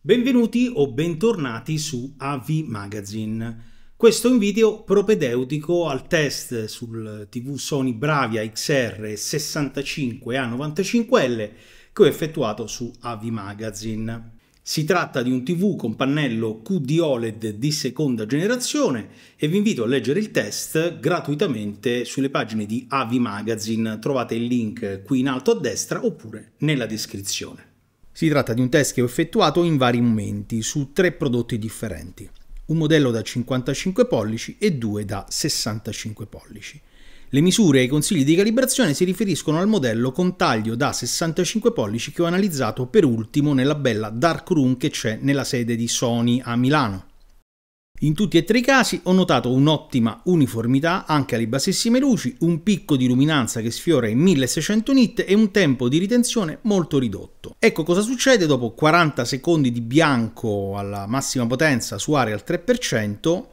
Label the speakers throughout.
Speaker 1: Benvenuti o bentornati su AV Magazine. Questo è un video propedeutico al test sul TV Sony Bravia XR 65A95L che ho effettuato su AV Magazine. Si tratta di un TV con pannello QD OLED di seconda generazione e vi invito a leggere il test gratuitamente sulle pagine di AV Magazine. Trovate il link qui in alto a destra oppure nella descrizione. Si tratta di un test che ho effettuato in vari momenti su tre prodotti differenti, un modello da 55 pollici e due da 65 pollici. Le misure e i consigli di calibrazione si riferiscono al modello con taglio da 65 pollici che ho analizzato per ultimo nella bella dark room che c'è nella sede di Sony a Milano. In tutti e tre i casi ho notato un'ottima uniformità anche alle bassissime luci, un picco di luminanza che sfiora i 1600 nit e un tempo di ritenzione molto ridotto. Ecco cosa succede dopo 40 secondi di bianco alla massima potenza su area al 3%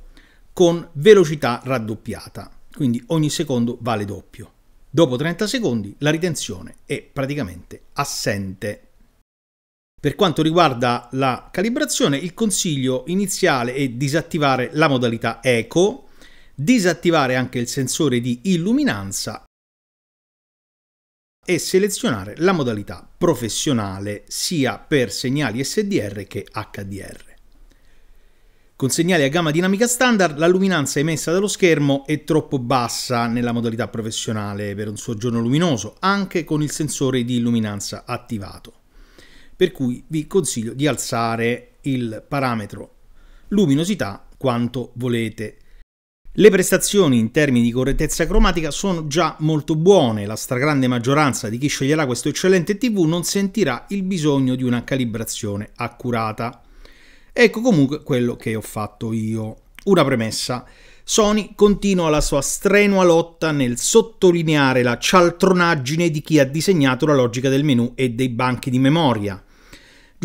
Speaker 1: con velocità raddoppiata, quindi ogni secondo vale doppio. Dopo 30 secondi la ritenzione è praticamente assente. Per quanto riguarda la calibrazione, il consiglio iniziale è disattivare la modalità eco, disattivare anche il sensore di illuminanza e selezionare la modalità professionale sia per segnali SDR che HDR. Con segnali a gamma dinamica standard la luminanza emessa dallo schermo è troppo bassa nella modalità professionale per un soggiorno luminoso, anche con il sensore di illuminanza attivato per cui vi consiglio di alzare il parametro luminosità quanto volete. Le prestazioni in termini di correttezza cromatica sono già molto buone, la stragrande maggioranza di chi sceglierà questo eccellente TV non sentirà il bisogno di una calibrazione accurata. Ecco comunque quello che ho fatto io. Una premessa. Sony continua la sua strenua lotta nel sottolineare la cialtronaggine di chi ha disegnato la logica del menu e dei banchi di memoria.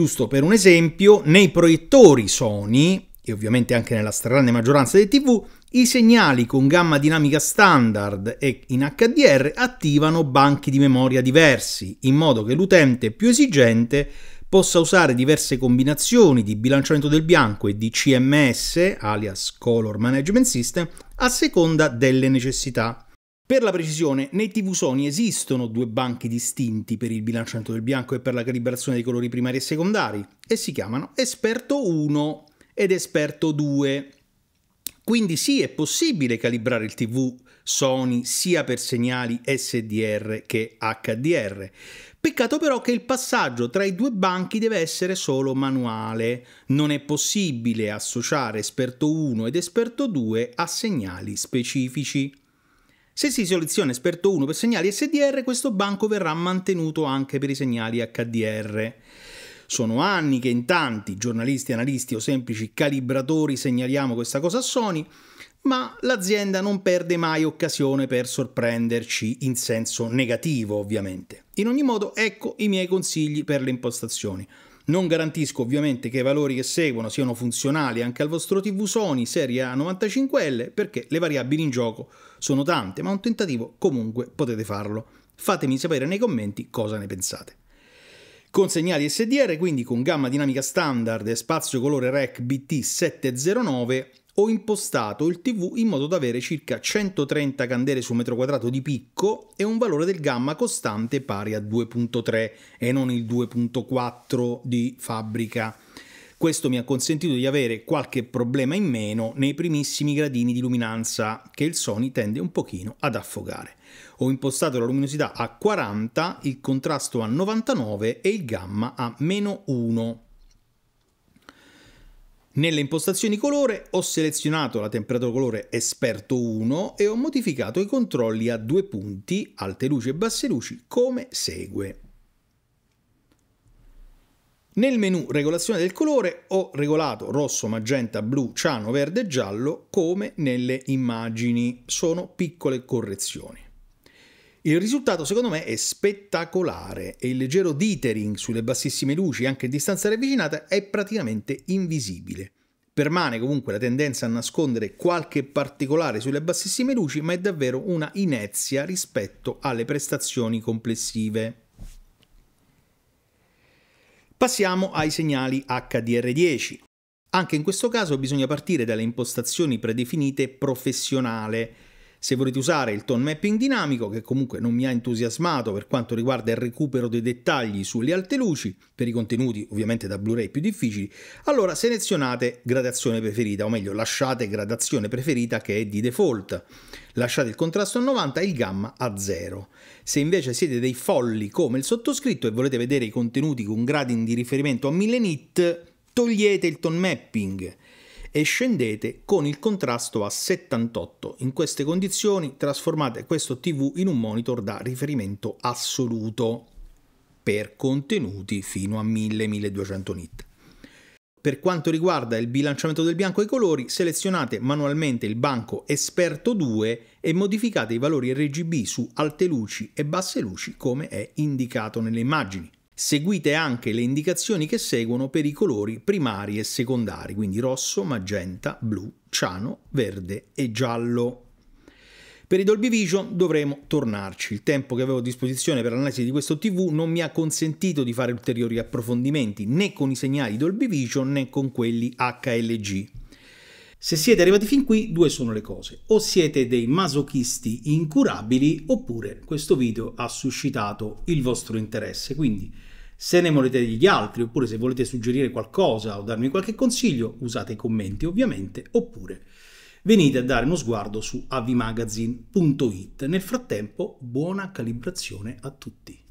Speaker 1: Giusto per un esempio, nei proiettori Sony, e ovviamente anche nella stragrande maggioranza dei TV, i segnali con gamma dinamica standard e in HDR attivano banchi di memoria diversi, in modo che l'utente più esigente possa usare diverse combinazioni di bilanciamento del bianco e di CMS, alias Color Management System, a seconda delle necessità. Per la precisione, nei TV Sony esistono due banchi distinti per il bilanciamento del bianco e per la calibrazione dei colori primari e secondari e si chiamano Esperto 1 ed Esperto 2. Quindi sì, è possibile calibrare il TV Sony sia per segnali SDR che HDR. Peccato però che il passaggio tra i due banchi deve essere solo manuale. Non è possibile associare esperto 1 ed esperto 2 a segnali specifici. Se si seleziona esperto 1 per segnali SDR, questo banco verrà mantenuto anche per i segnali HDR. Sono anni che in tanti, giornalisti, analisti o semplici calibratori, segnaliamo questa cosa a Sony, ma l'azienda non perde mai occasione per sorprenderci in senso negativo, ovviamente. In ogni modo, ecco i miei consigli per le impostazioni. Non garantisco ovviamente che i valori che seguono siano funzionali anche al vostro TV Sony serie A95L perché le variabili in gioco sono tante, ma un tentativo comunque potete farlo. Fatemi sapere nei commenti cosa ne pensate con segnali SDR, quindi con gamma dinamica standard e spazio colore REC BT709 ho impostato il TV in modo da avere circa 130 candele su metro quadrato di picco e un valore del gamma costante pari a 2.3 e non il 2.4 di fabbrica. Questo mi ha consentito di avere qualche problema in meno nei primissimi gradini di luminanza che il Sony tende un pochino ad affogare. Ho impostato la luminosità a 40, il contrasto a 99 e il gamma a meno 1. Nelle impostazioni colore ho selezionato la temperatura colore esperto 1 e ho modificato i controlli a due punti, alte luci e basse luci, come segue. Nel menu regolazione del colore ho regolato rosso, magenta, blu, ciano, verde e giallo come nelle immagini. Sono piccole correzioni. Il risultato secondo me è spettacolare e il leggero dithering sulle bassissime luci anche a distanza ravvicinata è praticamente invisibile. Permane comunque la tendenza a nascondere qualche particolare sulle bassissime luci ma è davvero una inezia rispetto alle prestazioni complessive. Passiamo ai segnali HDR10. Anche in questo caso bisogna partire dalle impostazioni predefinite professionale se volete usare il tone mapping dinamico, che comunque non mi ha entusiasmato per quanto riguarda il recupero dei dettagli sulle alte luci, per i contenuti ovviamente da Blu-ray più difficili, allora selezionate gradazione preferita, o meglio lasciate gradazione preferita che è di default. Lasciate il contrasto a 90 e il gamma a 0. Se invece siete dei folli come il sottoscritto e volete vedere i contenuti con grading di riferimento a 1000 nit, togliete il tone mapping e scendete con il contrasto a 78. In queste condizioni trasformate questo TV in un monitor da riferimento assoluto per contenuti fino a 1000-1200 nit. Per quanto riguarda il bilanciamento del bianco e i colori, selezionate manualmente il banco Esperto 2 e modificate i valori RGB su alte luci e basse luci come è indicato nelle immagini. Seguite anche le indicazioni che seguono per i colori primari e secondari, quindi rosso, magenta, blu, ciano, verde e giallo. Per i Dolby Vision dovremo tornarci. Il tempo che avevo a disposizione per l'analisi di questo TV non mi ha consentito di fare ulteriori approfondimenti né con i segnali Dolby Vision né con quelli HLG. Se siete arrivati fin qui, due sono le cose. O siete dei masochisti incurabili, oppure questo video ha suscitato il vostro interesse. Quindi, se ne volete degli altri, oppure se volete suggerire qualcosa o darmi qualche consiglio, usate i commenti ovviamente, oppure venite a dare uno sguardo su avimagazine.it. Nel frattempo, buona calibrazione a tutti.